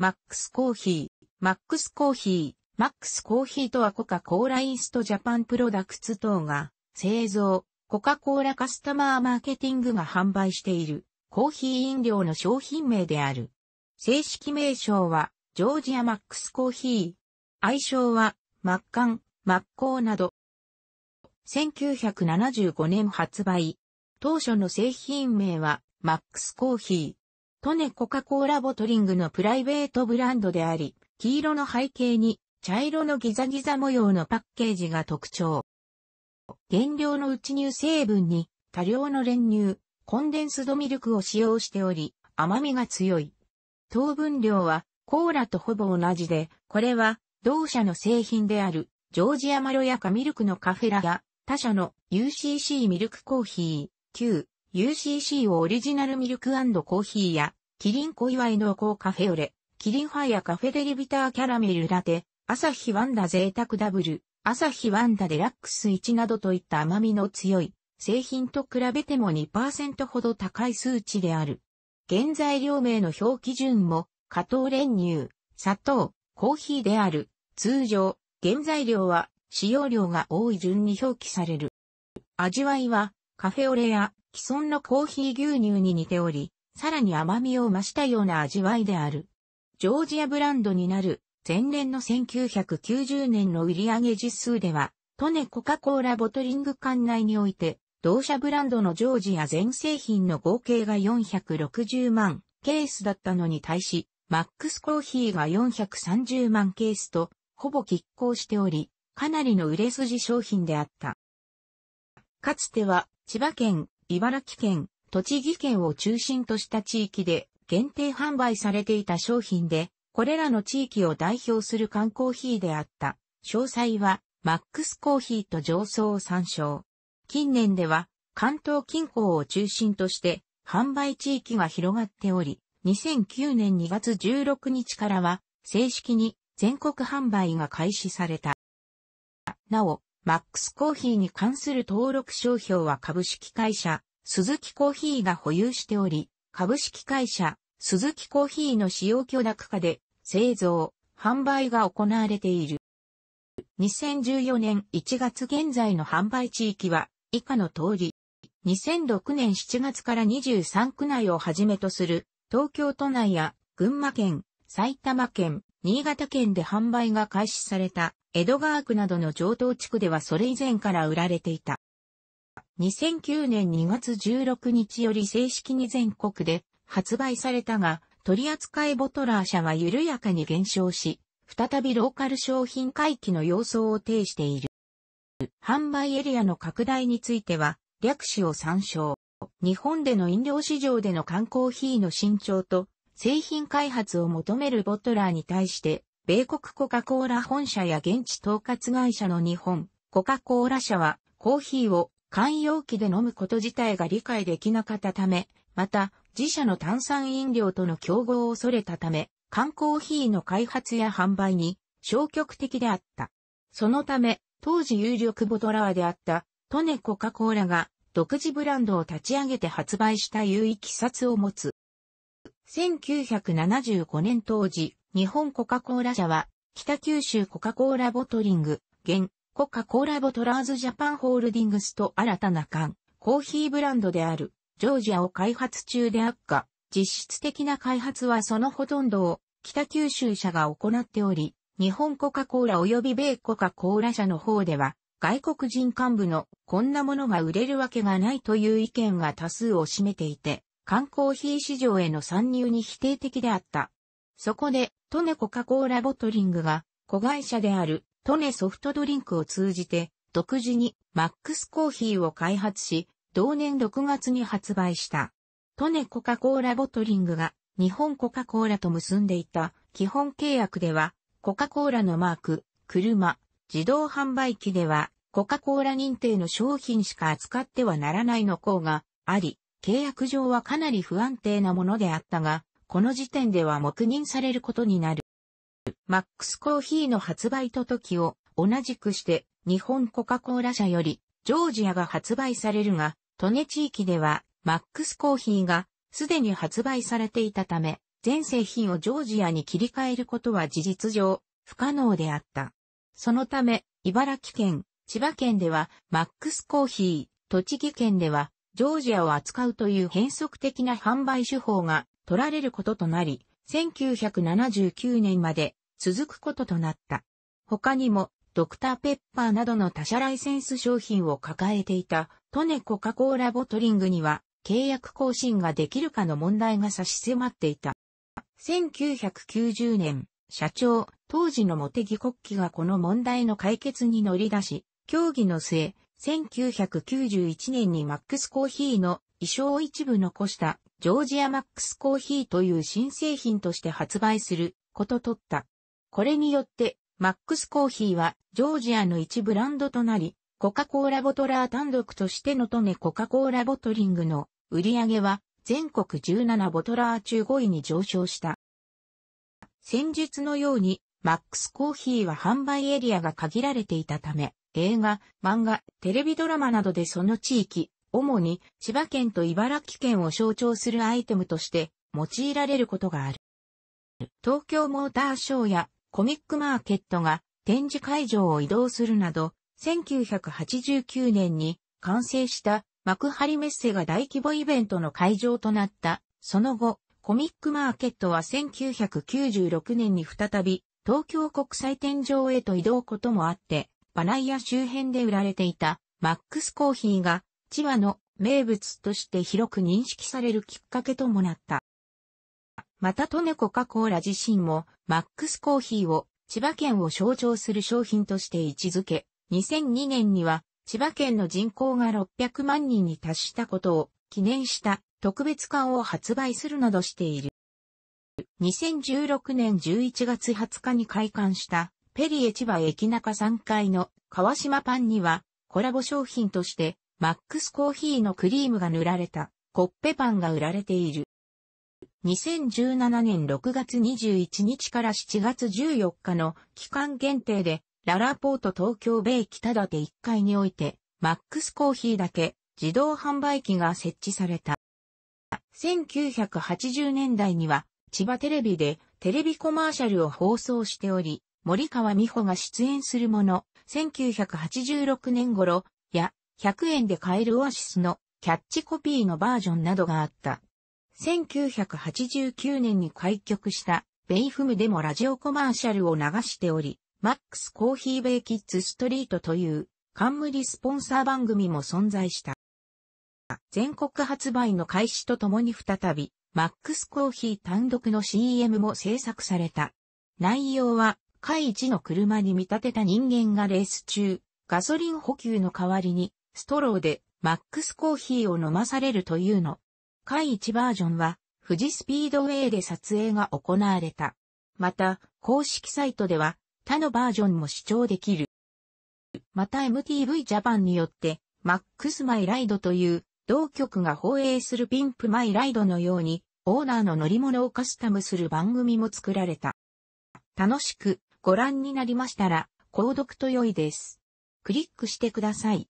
マックスコーヒー、マックスコーヒー、マックスコーヒーとはコカ・コーラインストジャパンプロダクツ等が製造、コカ・コーラカスタマーマーケティングが販売しているコーヒー飲料の商品名である。正式名称はジョージアマックスコーヒー。愛称はマッカン、マッコーなど。1975年発売。当初の製品名はマックスコーヒー。トネコカ・コーラボトリングのプライベートブランドであり、黄色の背景に茶色のギザギザ模様のパッケージが特徴。原料の内乳成分に多量の練乳、コンデンスドミルクを使用しており、甘みが強い。糖分量はコーラとほぼ同じで、これは同社の製品であるジョージアマロヤカミルクのカフェラや他社の UCC ミルクコーヒー、Q、UCC をオリジナルミルクコーヒーや、キリン小祝い濃厚カフェオレ、キリンファイアカフェデリビターキャラメルラテ、朝日ワンダ贅沢ダブル、朝日ワンダデラックス1などといった甘みの強い、製品と比べても2%ほど高い数値である。原材料名の表記順も、加糖練乳、砂糖、コーヒーである。通常、原材料は使用量が多い順に表記される。味わいは、カフェオレや既存のコーヒー牛乳に似ており、さらに甘みを増したような味わいである。ジョージアブランドになる前年の1990年の売上実数では、トネコカ・コーラボトリング館内において、同社ブランドのジョージア全製品の合計が460万ケースだったのに対し、マックスコーヒーが430万ケースと、ほぼ拮抗しており、かなりの売れ筋商品であった。かつては、千葉県茨城県、栃木県を中心とした地域で限定販売されていた商品で、これらの地域を代表する缶コーヒーであった。詳細は、マックスコーヒーと上層を参照。近年では、関東近郊を中心として、販売地域が広がっており、2009年2月16日からは、正式に全国販売が開始された。なお、マックスコーヒーに関する登録商標は株式会社、鈴木コーヒーが保有しており、株式会社、鈴木コーヒーの使用許諾下で、製造、販売が行われている。2014年1月現在の販売地域は、以下の通り、2006年7月から23区内をはじめとする、東京都内や群馬県、埼玉県、新潟県で販売が開始された、江戸川区などの上東地区ではそれ以前から売られていた。2009年2月16日より正式に全国で発売されたが、取扱いボトラー社は緩やかに減少し、再びローカル商品回帰の様相を呈している。販売エリアの拡大については、略紙を参照。日本での飲料市場での缶コーヒーの伸長と、製品開発を求めるボトラーに対して、米国コカ・コーラ本社や現地統括会社の日本、コカ・コーラ社は、コーヒーを寛容期で飲むこと自体が理解できなかったため、また、自社の炭酸飲料との競合を恐れたため、缶コーヒーの開発や販売に消極的であった。そのため、当時有力ボトラーであった、トネコカ・コーラが独自ブランドを立ち上げて発売した有意気冊を持つ。1975年当時、日本コカ・コーラ社は、北九州コカ・コーラボトリング、現、コカ・コーラボトラーズジャパンホールディングスと新たな缶、コーヒーブランドである、ジョージアを開発中であった。実質的な開発はそのほとんどを、北九州社が行っており、日本コカ・コーラ及び米コカ・コーラ社の方では、外国人幹部のこんなものが売れるわけがないという意見が多数を占めていて、缶コーヒー市場への参入に否定的であった。そこで、トネコカ・コーラボトリングが、子会社であるトネソフトドリンクを通じて、独自にマックスコーヒーを開発し、同年6月に発売した。トネコカ・コーラボトリングが日本コカ・コーラと結んでいた基本契約では、コカ・コーラのマーク、車、自動販売機では、コカ・コーラ認定の商品しか扱ってはならないの項があり、契約上はかなり不安定なものであったが、この時点では黙認されることになる。マックスコーヒーの発売と時を同じくして日本コカ・コーラ社よりジョージアが発売されるが、利根地域ではマックスコーヒーがすでに発売されていたため、全製品をジョージアに切り替えることは事実上不可能であった。そのため、茨城県、千葉県ではマックスコーヒー、栃木県ではジョージアを扱うという変則的な販売手法が取られることとなり、1979年まで続くこととなった。他にも、ドクターペッパーなどの他社ライセンス商品を抱えていた、トネコカ・コーラボトリングには、契約更新ができるかの問題が差し迫っていた。1990年、社長、当時の茂木国旗がこの問題の解決に乗り出し、協議の末、1991年にマックスコーヒーの衣装を一部残したジョージアマックスコーヒーという新製品として発売することとった。これによって、マックスコーヒーはジョージアの一ブランドとなり、コカ・コーラボトラー単独としてのトネコカ・コーラボトリングの売り上げは全国17ボトラー中5位に上昇した。先日のように、マックスコーヒーは販売エリアが限られていたため、映画、漫画、テレビドラマなどでその地域、主に千葉県と茨城県を象徴するアイテムとして用いられることがある。東京モーターショーやコミックマーケットが展示会場を移動するなど、1989年に完成した幕張メッセが大規模イベントの会場となった。その後、コミックマーケットは1996年に再び東京国際展場へと移動こともあって、バライア周辺で売られていたマックスコーヒーが千葉の名物として広く認識されるきっかけともなった。またトネコカ・コーラ自身も、マックスコーヒーを千葉県を象徴する商品として位置づけ、2002年には千葉県の人口が600万人に達したことを記念した特別館を発売するなどしている。2016年11月20日に開館したペリエ千葉駅中3階の川島パンにはコラボ商品としてマックスコーヒーのクリームが塗られたコッペパンが売られている。2017年6月21日から7月14日の期間限定で、ララポート東京米北立1階において、マックスコーヒーだけ自動販売機が設置された。1980年代には、千葉テレビでテレビコマーシャルを放送しており、森川美穂が出演するもの、1986年頃、や、100円で買えるオアシスのキャッチコピーのバージョンなどがあった。1989年に開局したベイフムでもラジオコマーシャルを流しており、マックスコーヒーベイキッズストリートという冠スポンサー番組も存在した。全国発売の開始とともに再び、マックスコーヒー単独の CM も制作された。内容は、海一の車に見立てた人間がレース中、ガソリン補給の代わりに、ストローでマックスコーヒーを飲まされるというの。第1バージョンは、富士スピードウェイで撮影が行われた。また、公式サイトでは、他のバージョンも視聴できる。また MTV ジャパンによって、マックスマイライドという同局が放映するピンプマイライドのように、オーナーの乗り物をカスタムする番組も作られた。楽しくご覧になりましたら、購読と良いです。クリックしてください。